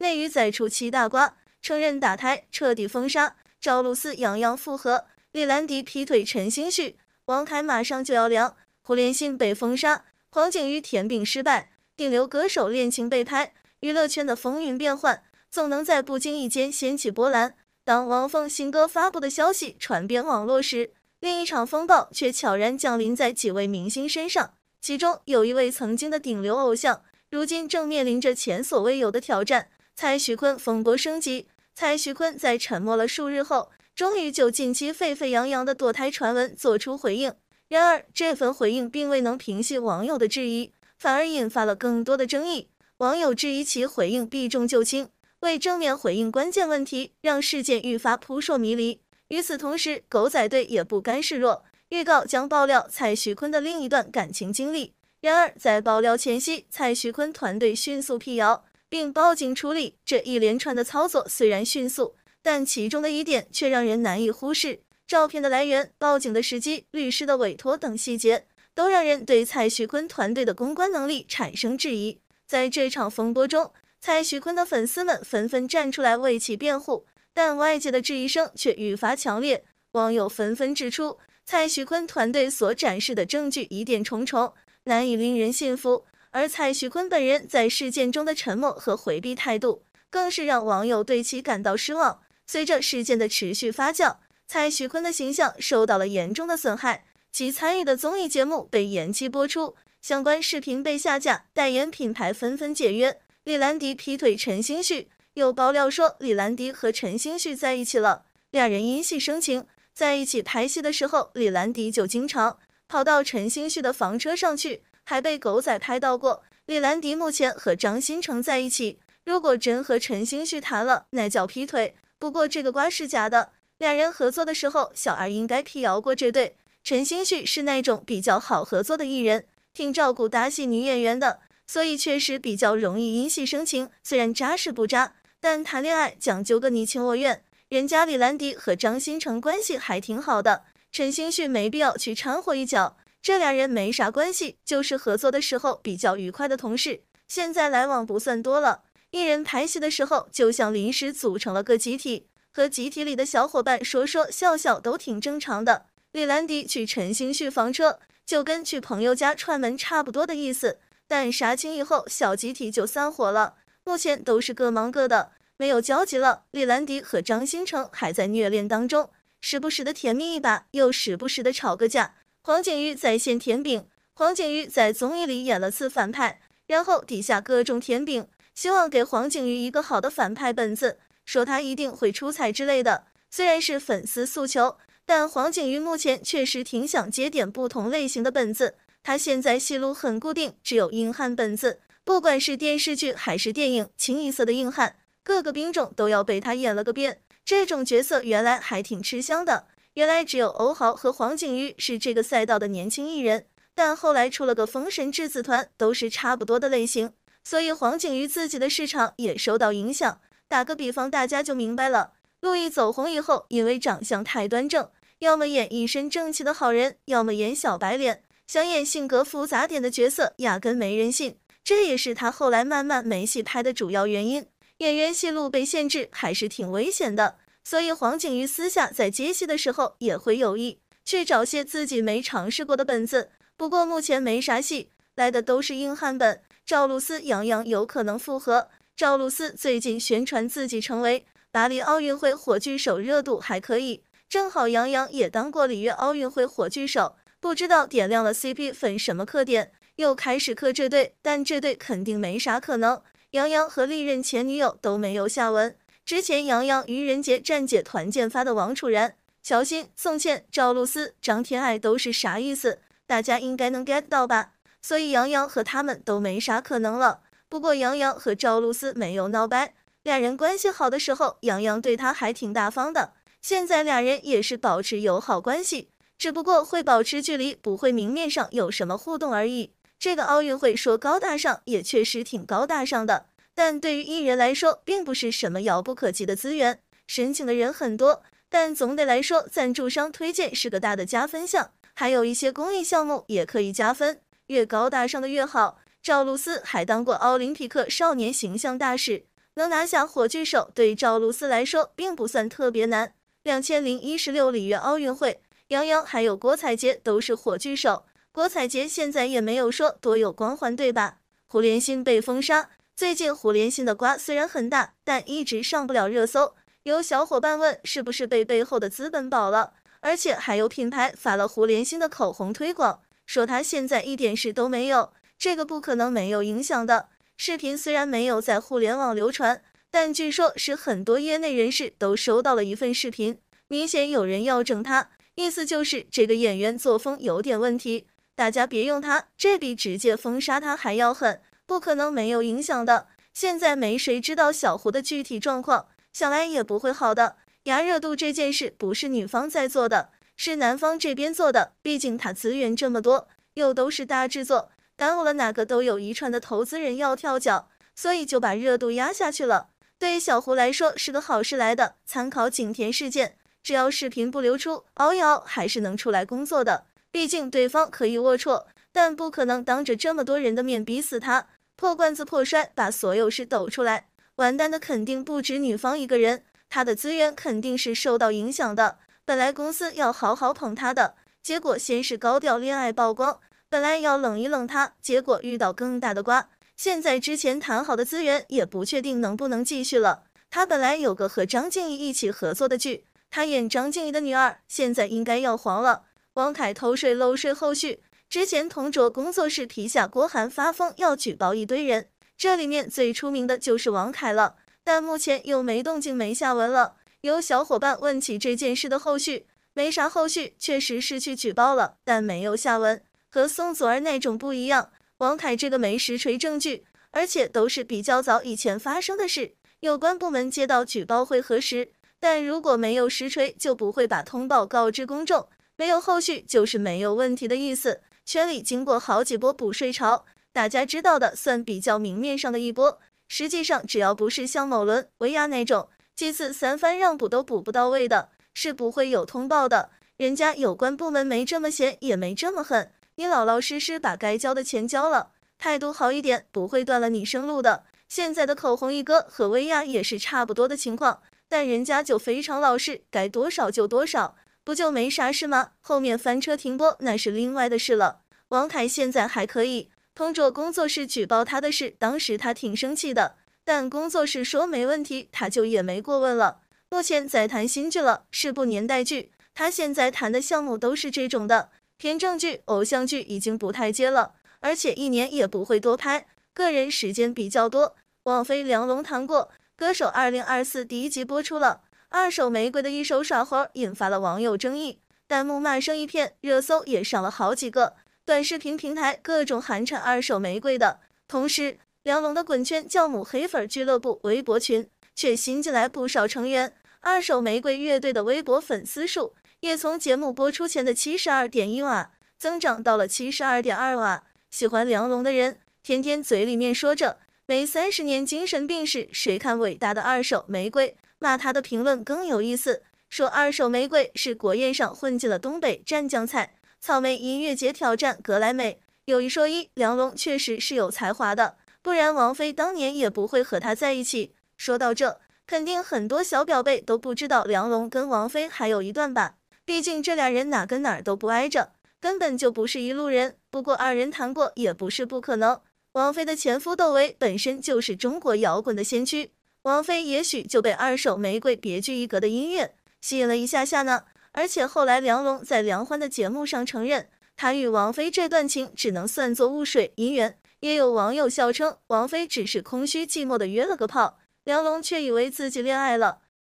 内娱再出七大瓜，承认打胎，彻底封杀赵露思，杨洋复合，李兰迪劈腿陈星旭，王凯马上就要凉，胡连星被封杀，黄景瑜甜饼失败，顶流歌手恋情被拍，娱乐圈的风云变幻总能在不经意间掀起波澜。当王凤新歌发布的消息传遍网络时，另一场风暴却悄然降临在几位明星身上，其中有一位曾经的顶流偶像，如今正面临着前所未有的挑战。蔡徐坤风波升级，蔡徐坤在沉默了数日后，终于就近期沸沸扬扬的堕胎传闻做出回应。然而，这份回应并未能平息网友的质疑，反而引发了更多的争议。网友质疑其回应避重就轻，未正面回应关键问题，让事件愈发扑朔迷离。与此同时，狗仔队也不甘示弱，预告将爆料蔡徐坤的另一段感情经历。然而，在爆料前夕，蔡徐坤团队迅速辟谣。并报警处理这一连串的操作虽然迅速，但其中的疑点却让人难以忽视。照片的来源、报警的时机、律师的委托等细节，都让人对蔡徐坤团队的公关能力产生质疑。在这场风波中，蔡徐坤的粉丝们纷纷站出来为其辩护，但外界的质疑声却愈发强烈。网友纷纷指出，蔡徐坤团队所展示的证据疑点重重，难以令人信服。而蔡徐坤本人在事件中的沉默和回避态度，更是让网友对其感到失望。随着事件的持续发酵，蔡徐坤的形象受到了严重的损害，其参与的综艺节目被延期播出，相关视频被下架，代言品牌纷纷解约。李兰迪劈腿陈星旭，有爆料说李兰迪和陈星旭在一起了，两人因戏生情，在一起拍戏的时候，李兰迪就经常跑到陈星旭的房车上去。还被狗仔拍到过。李兰迪目前和张新成在一起，如果真和陈星旭谈了，那叫劈腿。不过这个瓜是假的。两人合作的时候，小二应该辟谣过这对。陈星旭是那种比较好合作的艺人，挺照顾搭戏女演员的，所以确实比较容易因戏生情。虽然渣是不渣，但谈恋爱讲究个你情我愿。人家李兰迪和张新成关系还挺好的，陈星旭没必要去掺和一脚。这俩人没啥关系，就是合作的时候比较愉快的同事，现在来往不算多了。一人拍戏的时候，就像临时组成了个集体，和集体里的小伙伴说说笑笑都挺正常的。李兰迪去陈星旭房车，就跟去朋友家串门差不多的意思。但杀青以后小集体就散伙了，目前都是各忙各的，没有交集了。李兰迪和张新成还在虐恋当中，时不时的甜蜜一把，又时不时的吵个架。黄景瑜在线舔饼，黄景瑜在综艺里演了次反派，然后底下各种舔饼，希望给黄景瑜一个好的反派本子，说他一定会出彩之类的。虽然是粉丝诉求，但黄景瑜目前确实挺想接点不同类型的本子。他现在戏路很固定，只有硬汉本子，不管是电视剧还是电影，清一色的硬汉，各个兵种都要被他演了个遍。这种角色原来还挺吃香的。原来只有欧豪和黄景瑜是这个赛道的年轻艺人，但后来出了个封神质子团，都是差不多的类型，所以黄景瑜自己的市场也受到影响。打个比方，大家就明白了。陆毅走红以后，因为长相太端正，要么演一身正气的好人，要么演小白脸，想演性格复杂点的角色，压根没人信。这也是他后来慢慢没戏拍的主要原因。演员戏路被限制，还是挺危险的。所以黄景瑜私下在接戏的时候也会有意去找些自己没尝试过的本子，不过目前没啥戏，来的都是硬汉本。赵露思、杨洋有可能复合，赵露思最近宣传自己成为巴黎奥运会火炬手，热度还可以，正好杨洋也当过里约奥运会火炬手，不知道点亮了 CP 分什么特点，又开始磕这对，但这对肯定没啥可能。杨洋和历任前女友都没有下文。之前杨洋愚人节站姐团建发的王楚然、乔欣、宋茜、赵露思、张天爱都是啥意思？大家应该能 get 到吧？所以杨洋和他们都没啥可能了。不过杨洋和赵露思没有闹掰，俩人关系好的时候，杨洋对他还挺大方的。现在俩人也是保持友好关系，只不过会保持距离，不会明面上有什么互动而已。这个奥运会说高大上，也确实挺高大上的。但对于艺人来说，并不是什么遥不可及的资源，申请的人很多，但总得来说，赞助商推荐是个大的加分项，还有一些公益项目也可以加分，越高大上的越好。赵露思还当过奥林匹克少年形象大使，能拿下火炬手，对赵露思来说并不算特别难。两千零一十六里约奥运会，杨洋还有郭采洁都是火炬手，郭采洁现在也没有说多有光环，对吧？胡连馨被封杀。最近胡连馨的瓜虽然很大，但一直上不了热搜。有小伙伴问，是不是被背后的资本保了？而且还有品牌发了胡连馨的口红推广，说他现在一点事都没有。这个不可能没有影响的。视频虽然没有在互联网流传，但据说是很多业内人士都收到了一份视频，明显有人要整他，意思就是这个演员作风有点问题，大家别用他，这比直接封杀他还要狠。不可能没有影响的。现在没谁知道小胡的具体状况，想来也不会好的。压热度这件事不是女方在做的，是男方这边做的。毕竟他资源这么多，又都是大制作，耽误了哪个都有遗传的投资人要跳脚，所以就把热度压下去了。对小胡来说是个好事来的。参考景甜事件，只要视频不流出，熬一熬还是能出来工作的。毕竟对方可以龌龊，但不可能当着这么多人的面逼死他。破罐子破摔，把所有事抖出来，完蛋的肯定不止女方一个人，她的资源肯定是受到影响的。本来公司要好好捧她的，结果先是高调恋爱曝光，本来要冷一冷她，结果遇到更大的瓜，现在之前谈好的资源也不确定能不能继续了。她本来有个和张静怡一起合作的剧，她演张静怡的女儿，现在应该要黄了。王凯偷税漏税后续。之前同卓工作室提下郭涵发疯要举报一堆人，这里面最出名的就是王凯了，但目前又没动静，没下文了。有小伙伴问起这件事的后续，没啥后续，确实是去举报了，但没有下文。和宋祖儿那种不一样，王凯这个没实锤证据，而且都是比较早以前发生的事，有关部门接到举报会核实，但如果没有实锤就不会把通报告知公众，没有后续就是没有问题的意思。圈里经过好几波补税潮，大家知道的算比较明面上的一波。实际上，只要不是像某轮薇娅那种几次三番让补都补不到位的，是不会有通报的。人家有关部门没这么闲，也没这么狠。你老老实实把该交的钱交了，态度好一点，不会断了你生路的。现在的口红一哥和薇娅也是差不多的情况，但人家就非常老实，该多少就多少。不就没啥事吗？后面翻车停播那是另外的事了。王凯现在还可以，通过工作室举报他的事，当时他挺生气的，但工作室说没问题，他就也没过问了。目前在谈新剧了，是部年代剧。他现在谈的项目都是这种的，偏正剧、偶像剧已经不太接了，而且一年也不会多拍，个人时间比较多。王菲梁龙谈过，《歌手》二零二四第一集播出了。二手玫瑰的一手耍活引发了网友争议，弹幕骂声一片，热搜也上了好几个短视频平台，各种寒碜二手玫瑰的。同时，梁龙的滚圈教母黑粉俱乐部微博群却新进来不少成员。二手玫瑰乐队的微博粉丝数也从节目播出前的七十二点一万增长到了七十二点二万。喜欢梁龙的人天天嘴里面说着没三十年精神病史，谁看伟大的二手玫瑰？骂他的评论更有意思，说二手玫瑰是国宴上混进了东北蘸酱菜，草莓音乐节挑战格莱美。有一说一，梁龙确实是有才华的，不然王菲当年也不会和他在一起。说到这，肯定很多小表辈都不知道梁龙跟王菲还有一段吧？毕竟这俩人哪跟哪儿都不挨着，根本就不是一路人。不过二人谈过也不是不可能，王菲的前夫窦唯本身就是中国摇滚的先驱。王菲也许就被《二手玫瑰》别具一格的音乐吸引了一下下呢。而且后来梁龙在梁欢的节目上承认，他与王菲这段情只能算作雾水姻缘。也有网友笑称，王菲只是空虚寂寞的约了个炮，梁龙却以为自己恋爱了。